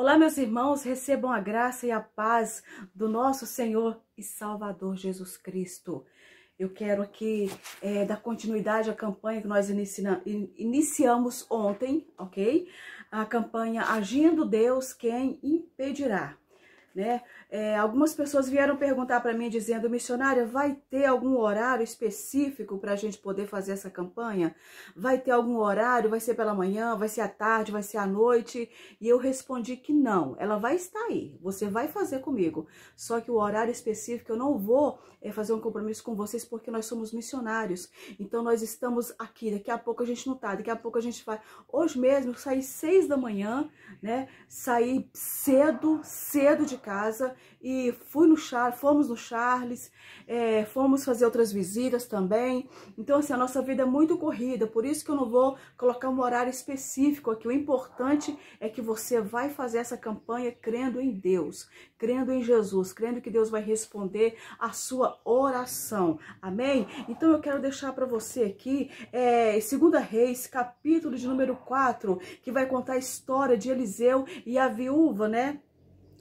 Olá, meus irmãos, recebam a graça e a paz do nosso Senhor e Salvador Jesus Cristo. Eu quero aqui é, dar continuidade à campanha que nós iniciamos ontem, ok? A campanha Agindo Deus, quem impedirá? Né? É, algumas pessoas vieram perguntar para mim dizendo, missionária, vai ter algum horário específico para a gente poder fazer essa campanha? Vai ter algum horário? Vai ser pela manhã? Vai ser à tarde? Vai ser à noite? E eu respondi que não, ela vai estar aí, você vai fazer comigo. Só que o horário específico eu não vou é, fazer um compromisso com vocês porque nós somos missionários. Então nós estamos aqui, daqui a pouco a gente não tá, daqui a pouco a gente vai. Hoje mesmo eu saí seis da manhã, né? Saí cedo, cedo de casa casa e fui no Char, fomos no Charles, é, fomos fazer outras visitas também. Então, assim, a nossa vida é muito corrida, por isso que eu não vou colocar um horário específico aqui. O importante é que você vai fazer essa campanha crendo em Deus, crendo em Jesus, crendo que Deus vai responder a sua oração. Amém? Então, eu quero deixar para você aqui, é, 2 Reis, capítulo de número 4, que vai contar a história de Eliseu e a viúva, né?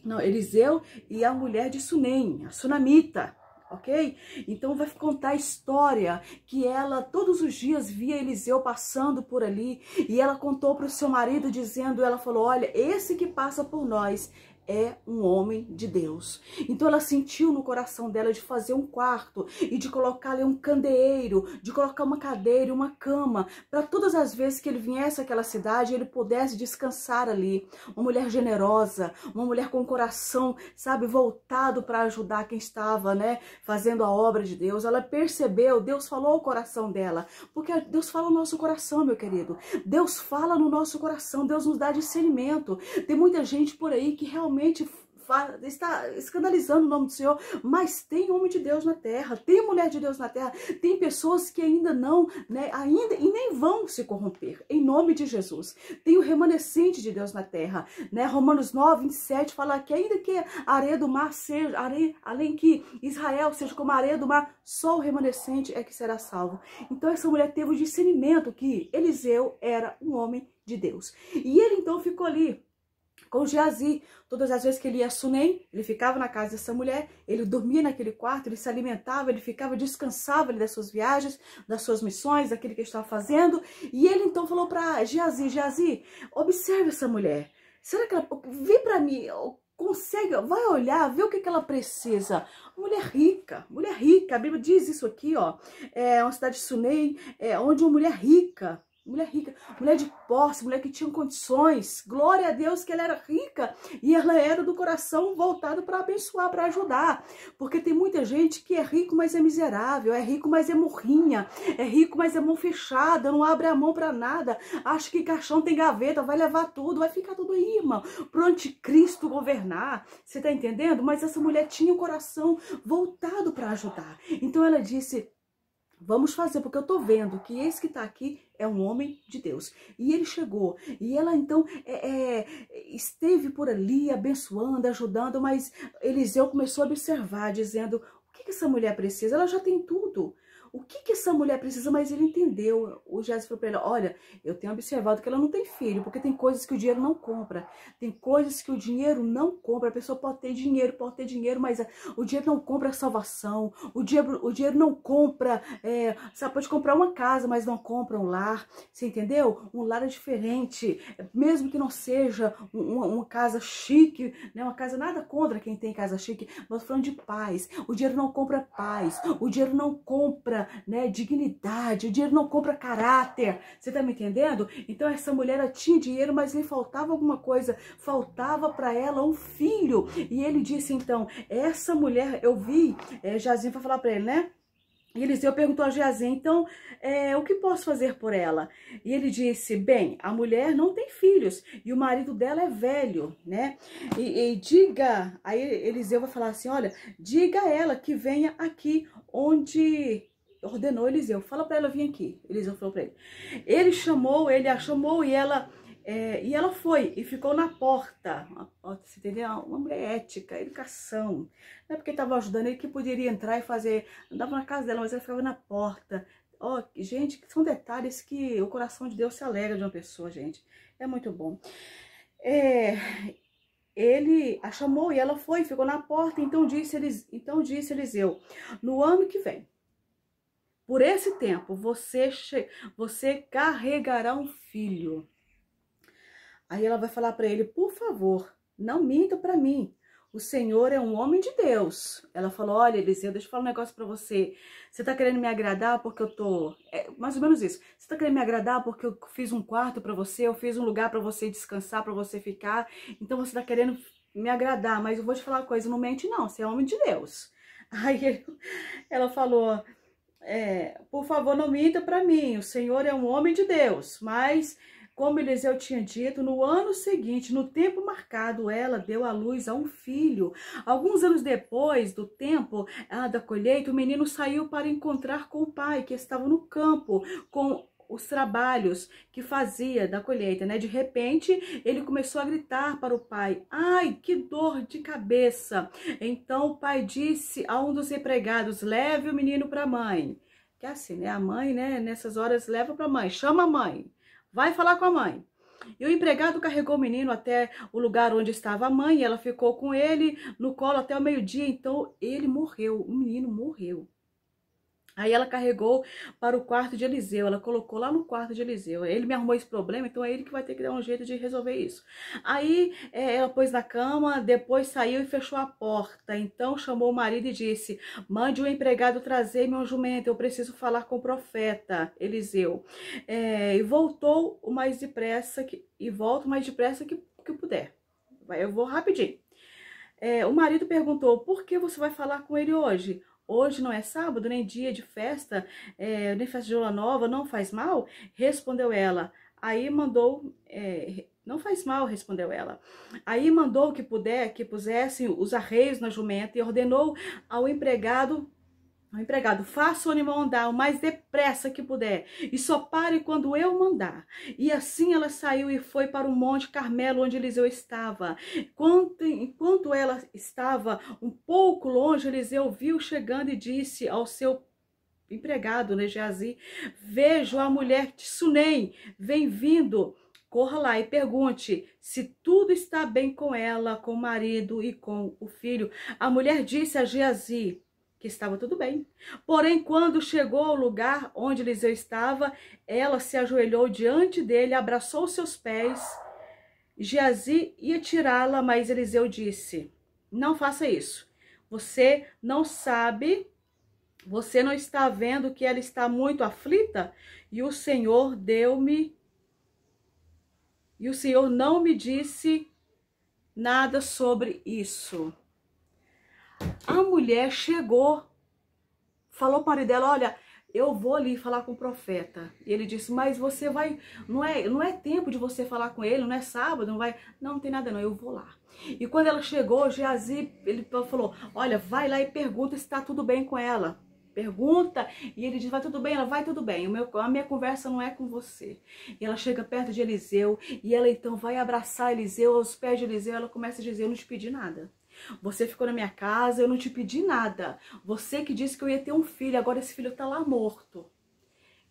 Não, Eliseu e a mulher de Sunem, a Sunamita, ok? Então vai contar a história que ela todos os dias via Eliseu passando por ali e ela contou para o seu marido dizendo, ela falou, olha, esse que passa por nós é um homem de Deus. Então ela sentiu no coração dela de fazer um quarto e de colocar ali um candeeiro, de colocar uma cadeira, uma cama, para todas as vezes que ele viesse àquela cidade, ele pudesse descansar ali. Uma mulher generosa, uma mulher com o coração, sabe, voltado para ajudar quem estava, né, fazendo a obra de Deus. Ela percebeu, Deus falou ao coração dela, porque Deus fala no nosso coração, meu querido. Deus fala no nosso coração, Deus nos dá discernimento. Tem muita gente por aí que realmente realmente está escandalizando o nome do Senhor, mas tem homem de Deus na terra, tem mulher de Deus na terra, tem pessoas que ainda não, né, ainda e nem vão se corromper, em nome de Jesus. Tem o remanescente de Deus na terra, né? Romanos 9, 27 fala que ainda que a areia do mar seja, areia, além que Israel seja como a areia do mar, só o remanescente é que será salvo. Então essa mulher teve o discernimento que Eliseu era um homem de Deus. E ele então ficou ali com Geazi. Todas as vezes que ele ia a Sunem, ele ficava na casa dessa mulher, ele dormia naquele quarto, ele se alimentava, ele ficava, descansava ele das suas viagens, das suas missões, daquilo que ele estava fazendo. E ele então falou para Geazi, Geazi, observe essa mulher. Será que ela... Vi para mim, consegue, vai olhar, vê o que, que ela precisa. Mulher rica, mulher rica, a Bíblia diz isso aqui, ó. É uma cidade de Sunem, é, onde uma mulher rica mulher rica, mulher de posse, mulher que tinha condições. Glória a Deus que ela era rica e ela era do coração voltado para abençoar, para ajudar. Porque tem muita gente que é rico, mas é miserável, é rico, mas é morrinha, é rico, mas é mão fechada, não abre a mão para nada, acha que caixão tem gaveta, vai levar tudo, vai ficar tudo aí, irmão, pronto anticristo governar. Você tá entendendo? Mas essa mulher tinha o um coração voltado para ajudar. Então ela disse: Vamos fazer, porque eu estou vendo que esse que está aqui é um homem de Deus. E ele chegou, e ela então é, é, esteve por ali abençoando, ajudando, mas Eliseu começou a observar, dizendo: o que, que essa mulher precisa? Ela já tem tudo o que, que essa mulher precisa, mas ele entendeu. O Jéssica falou para ele, olha, eu tenho observado que ela não tem filho, porque tem coisas que o dinheiro não compra, tem coisas que o dinheiro não compra, a pessoa pode ter dinheiro, pode ter dinheiro, mas eh, o dinheiro não compra salvação, o dinheiro, o dinheiro não compra, é, eh, você pode comprar uma casa, mas não compra um lar, você entendeu? Um lar é diferente, mesmo que não seja uma, uma casa chique, né, uma casa nada contra quem tem casa chique, nós falando de paz, o dinheiro não compra paz, o dinheiro não compra né, dignidade, o dinheiro não compra caráter. Você tá me entendendo? Então essa mulher tinha dinheiro, mas lhe faltava alguma coisa, faltava para ela um filho. E ele disse então, essa mulher, eu vi, é, eh, Jazinho vai falar para ele, né? E Eliseu perguntou a Jazim então, é, o que posso fazer por ela? E ele disse, bem, a mulher não tem filhos e o marido dela é velho, né? E, e diga, aí Eliseu vai falar assim, olha, diga a ela que venha aqui onde ordenou Eliseu, fala para ela vir aqui. Eliseu falou para ele. Ele chamou, ele a chamou e ela é, e ela foi e ficou na porta. Uma você entendeu? Uma mulher ética, educação. Não é porque estava ajudando ele que poderia entrar e fazer. Andava na casa dela, mas ela ficava na porta. Ó, oh, gente, são detalhes que o coração de Deus se alegra de uma pessoa, gente. É muito bom. É, ele a chamou e ela foi, ficou na porta. Então disse, eles, então disse Eliseu: No ano que vem, por esse tempo, você, você carregará um filho. Aí ela vai falar para ele: por favor, não minta para mim. O Senhor é um homem de Deus. Ela falou: Olha, Eliseu, deixa eu falar um negócio para você. Você tá querendo me agradar porque eu tô. É, mais ou menos isso. Você tá querendo me agradar porque eu fiz um quarto para você, eu fiz um lugar para você descansar, para você ficar. Então você tá querendo me agradar, mas eu vou te falar uma coisa: não mente, não. Você é homem de Deus. Aí ela falou: é, por favor, não minta para mim, o Senhor é um homem de Deus. Mas, como Eliseu tinha dito, no ano seguinte, no tempo marcado, ela deu à luz a um filho. Alguns anos depois do tempo ah, da colheita, o menino saiu para encontrar com o pai, que estava no campo, com os trabalhos que fazia da colheita, né? De repente, ele começou a gritar para o pai: "Ai, que dor de cabeça!". Então o pai disse a um dos empregados: "Leve o menino para a mãe". Que é assim, né? A mãe, né, nessas horas leva para a mãe, chama a mãe. Vai falar com a mãe. E o empregado carregou o menino até o lugar onde estava a mãe, e ela ficou com ele no colo até o meio-dia, então ele morreu, o menino morreu. Aí ela carregou para o quarto de Eliseu, ela colocou lá no quarto de Eliseu. Ele me arrumou esse problema, então é ele que vai ter que dar um jeito de resolver isso. Aí é, ela pôs na cama, depois saiu e fechou a porta. Então chamou o marido e disse: Mande o um empregado trazer meu jumento, eu preciso falar com o profeta Eliseu. É, e voltou o mais depressa que, e volta o mais depressa que, que puder. Eu vou rapidinho. É, o marido perguntou: Por que você vai falar com ele hoje? Hoje não é sábado, nem dia de festa, é, nem festa de lua nova, não faz mal? Respondeu ela. Aí mandou. É, não faz mal, respondeu ela. Aí mandou que puder, que pusessem os arreios na jumenta e ordenou ao empregado o empregado: faça o animal andar o mais depressa que puder, e só pare quando eu mandar. E assim ela saiu e foi para o Monte Carmelo, onde Eliseu estava. Enquanto, enquanto ela estava um pouco longe, Eliseu viu chegando e disse ao seu empregado, né, Geazi, vejo a mulher Sunem vem vindo. Corra lá e pergunte se tudo está bem com ela, com o marido e com o filho. A mulher disse a Geazi: que estava tudo bem. Porém, quando chegou ao lugar onde Eliseu estava, ela se ajoelhou diante dele, abraçou seus pés. Geazi ia tirá-la, mas Eliseu disse: Não faça isso. Você não sabe, você não está vendo que ela está muito aflita? E o Senhor deu-me. E o Senhor não me disse nada sobre isso. A mulher chegou, falou para o marido dela, olha, eu vou ali falar com o profeta. E ele disse, mas você vai, não é, não é tempo de você falar com ele, não é sábado, não vai, não, não tem nada não, eu vou lá. E quando ela chegou, Geazi, ele falou, olha, vai lá e pergunta se está tudo bem com ela. Pergunta, e ele diz, vai tudo bem? Ela, vai tudo bem, o meu, a minha conversa não é com você. E ela chega perto de Eliseu, e ela então vai abraçar Eliseu, aos pés de Eliseu, ela começa a dizer, eu não te pedi nada. Você ficou na minha casa, eu não te pedi nada. Você que disse que eu ia ter um filho, agora esse filho está lá morto.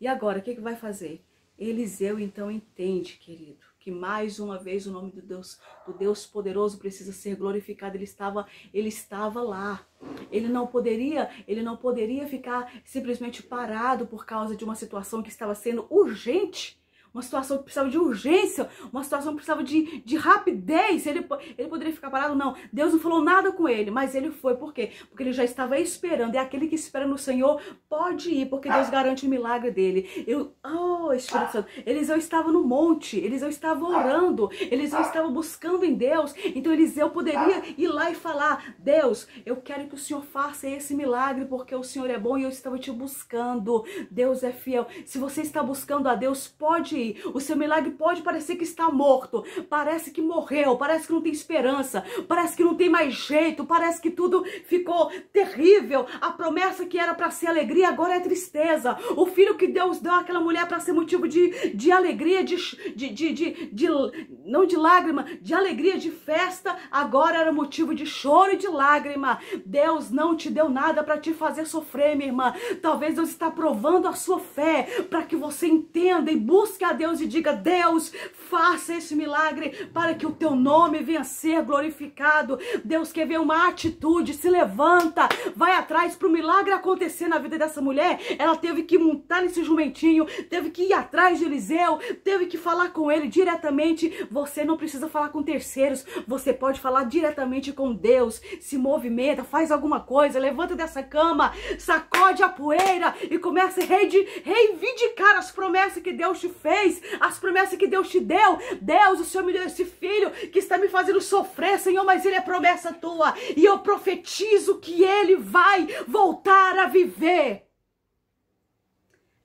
E agora, o que, que vai fazer? Eliseu então entende, querido, que mais uma vez o nome do Deus, do Deus poderoso precisa ser glorificado. Ele estava, ele estava lá. Ele não poderia, ele não poderia ficar simplesmente parado por causa de uma situação que estava sendo urgente uma situação que precisava de urgência, uma situação que precisava de, de rapidez. Ele, ele poderia ficar parado? Não. Deus não falou nada com ele, mas ele foi. Por quê? Porque ele já estava esperando. E aquele que espera no Senhor pode ir, porque Deus garante o milagre dele. Eu, oh, Espírito Santo, Eliseu estava no monte, Eliseu estava orando, Eliseu estava buscando em Deus. Então Eliseu poderia ir lá e falar: Deus, eu quero que o Senhor faça esse milagre, porque o Senhor é bom e eu estava te buscando. Deus é fiel. Se você está buscando a Deus, pode ir. O seu milagre pode parecer que está morto, parece que morreu, parece que não tem esperança, parece que não tem mais jeito, parece que tudo ficou terrível. A promessa que era para ser alegria agora é tristeza. O filho que Deus deu àquela mulher para ser motivo de, de alegria, de, de, de, de, de não de lágrima, de alegria, de festa, agora era motivo de choro e de lágrima. Deus não te deu nada para te fazer sofrer, minha irmã. Talvez Deus está provando a sua fé para que você entenda e busque a Deus e diga: Deus, faça esse milagre para que o teu nome venha ser glorificado. Deus quer ver uma atitude, se levanta, vai atrás para o milagre acontecer na vida dessa mulher. Ela teve que montar nesse jumentinho, teve que ir atrás de Eliseu, teve que falar com ele diretamente. Você não precisa falar com terceiros, você pode falar diretamente com Deus. Se movimenta, faz alguma coisa, levanta dessa cama, sacode a poeira e começa a reivindicar as promessas que Deus te fez fez, as promessas que Deus te deu. Deus, o Senhor me deu esse filho que está me fazendo sofrer, Senhor, mas ele é promessa tua. E eu profetizo que ele vai voltar a viver.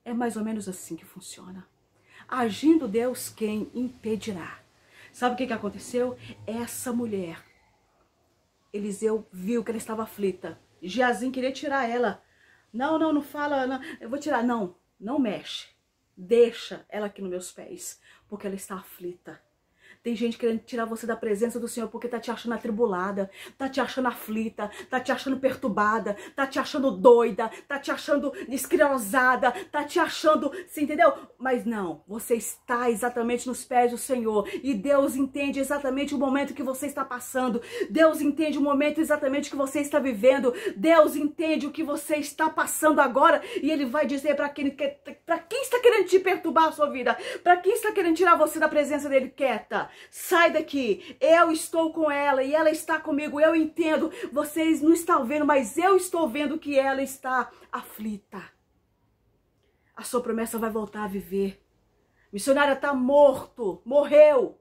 É mais ou menos assim que funciona. Agindo Deus, quem impedirá? Sabe o que, que aconteceu? Essa mulher, Eliseu viu que ela estava aflita. Geazim queria tirar ela. Não, não, não fala, não. eu vou tirar. Não, não mexe. Deixa ela aqui nos meus pés, porque ela está aflita. Tem gente querendo tirar você da presença do Senhor porque tá te achando atribulada, tá te achando aflita, tá te achando perturbada, tá te achando doida, tá te achando esclerosada, tá te achando, você entendeu? Mas não, você está exatamente nos pés do Senhor e Deus entende exatamente o momento que você está passando. Deus entende o momento exatamente que você está vivendo. Deus entende o que você está passando agora e ele vai dizer para quem para quem está querendo te perturbar a sua vida, para quem está querendo tirar você da presença dele quieta, sai daqui, eu estou com ela e ela está comigo, eu entendo, vocês não estão vendo, mas eu estou vendo que ela está aflita. A sua promessa vai voltar a viver. Missionária está morto, morreu,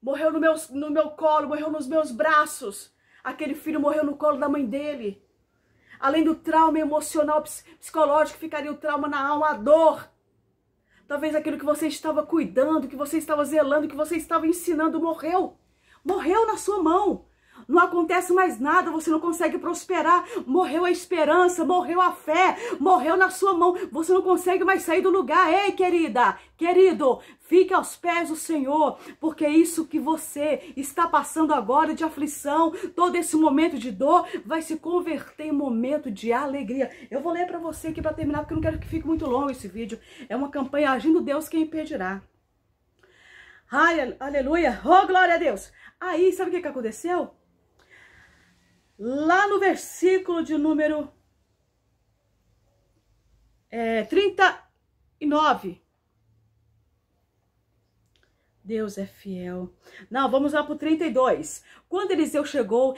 morreu no meu, no meu colo, morreu nos meus braços. Aquele filho morreu no colo da mãe dele. Além do trauma emocional, psicológico, ficaria o trauma na alma, a dor Talvez aquilo que você estava cuidando, que você estava zelando, que você estava ensinando, morreu. Morreu na sua mão. Não acontece mais nada, você não consegue prosperar. Morreu a esperança, morreu a fé, morreu na sua mão. Você não consegue mais sair do lugar. Ei, querida, querido, fique aos pés do Senhor, porque é isso que você está passando agora de aflição, todo esse momento de dor, vai se converter em momento de alegria. Eu vou ler para você aqui para terminar, porque eu não quero que fique muito longo esse vídeo. É uma campanha Agindo Deus Quem Impedirá. Ai, aleluia, oh glória a Deus. Aí, sabe o que, que aconteceu? lá no versículo de número é, 39. Deus é fiel. Não, vamos lá para o 32. Quando Eliseu chegou,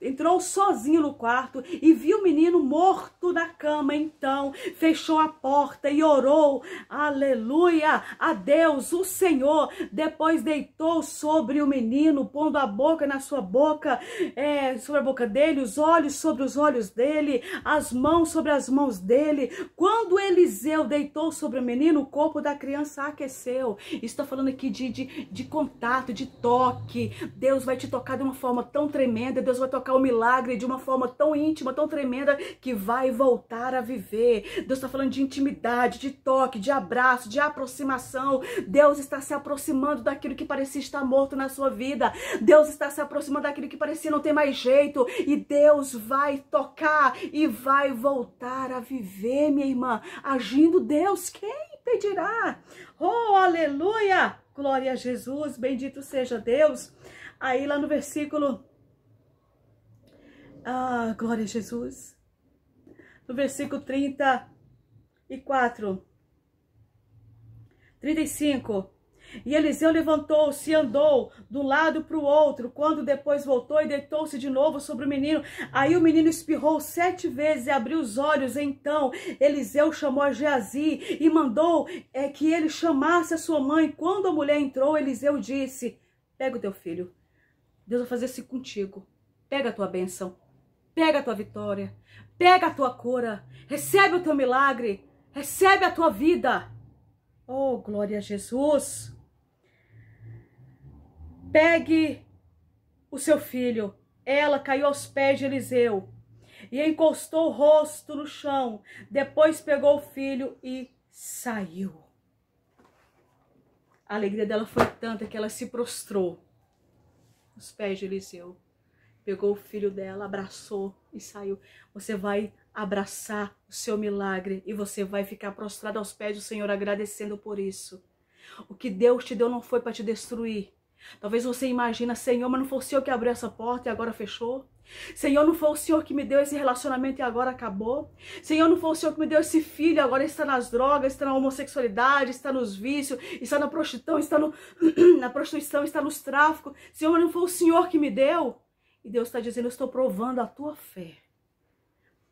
entrou sozinho no quarto e viu o menino morto na cama. Então fechou a porta e orou. Aleluia! A Deus, o Senhor. Depois deitou sobre o menino, pondo a boca na sua boca, é, sobre a boca dele, os olhos sobre os olhos dele, as mãos sobre as mãos dele. Quando Eliseu deitou sobre o menino, o corpo da criança aqueceu. Estou falando aqui de, de, de contato, de toque. Deus vai te tocar tocar de uma forma tão tremenda, Deus vai tocar o milagre de uma forma tão íntima, tão tremenda, que vai voltar a viver. Deus está falando de intimidade, de toque, de abraço, de aproximação. Deus está se aproximando daquilo que parecia estar morto na sua vida. Deus está se aproximando daquilo que parecia não ter mais jeito. E Deus vai tocar e vai voltar a viver, minha irmã. Agindo Deus, quem? pedirá? Oh, aleluia! Glória a Jesus, bendito seja Deus. Aí lá no versículo. Ah, glória a Jesus. No versículo 34. 35. E Eliseu levantou-se e andou do lado para o outro, quando depois voltou e deitou-se de novo sobre o menino. Aí o menino espirrou sete vezes e abriu os olhos. Então Eliseu chamou a Geazi e mandou é, que ele chamasse a sua mãe. Quando a mulher entrou, Eliseu disse: Pega o teu filho. Deus vai fazer isso contigo. Pega a tua bênção, pega a tua vitória, pega a tua cura, recebe o teu milagre, recebe a tua vida. Oh, glória a Jesus! Pegue o seu filho. Ela caiu aos pés de Eliseu e encostou o rosto no chão. Depois pegou o filho e saiu. A alegria dela foi tanta que ela se prostrou os pés de Eliseu. Pegou o filho dela, abraçou e saiu. Você vai abraçar o seu milagre e você vai ficar prostrado aos pés do Senhor agradecendo por isso. O que Deus te deu não foi para te destruir. Talvez você imagina, Senhor, mas não foi eu que abriu essa porta e agora fechou? Senhor, não foi o Senhor que me deu esse relacionamento e agora acabou. Senhor, não foi o Senhor que me deu esse filho e agora está nas drogas, está na homossexualidade, está nos vícios, está na prostituição, está no, na prostituição, está nos tráficos. Senhor, não foi o Senhor que me deu. E Deus está dizendo, eu estou provando a tua fé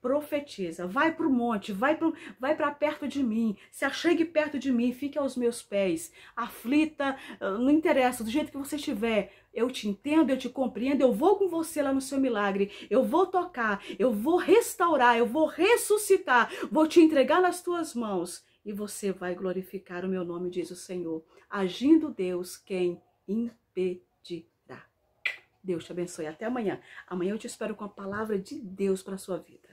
profetiza, vai para o monte, vai para vai perto de mim, se achegue perto de mim, fique aos meus pés, aflita, ah, não interessa, do jeito que você estiver, eu te entendo, eu te compreendo, eu vou com você lá no seu milagre, eu vou tocar, eu vou restaurar, eu vou ressuscitar, vou te entregar nas tuas mãos e você vai glorificar o meu nome, diz o Senhor, agindo Deus quem impedirá. Deus te abençoe, até amanhã. Amanhã eu te espero com a palavra de Deus para sua vida.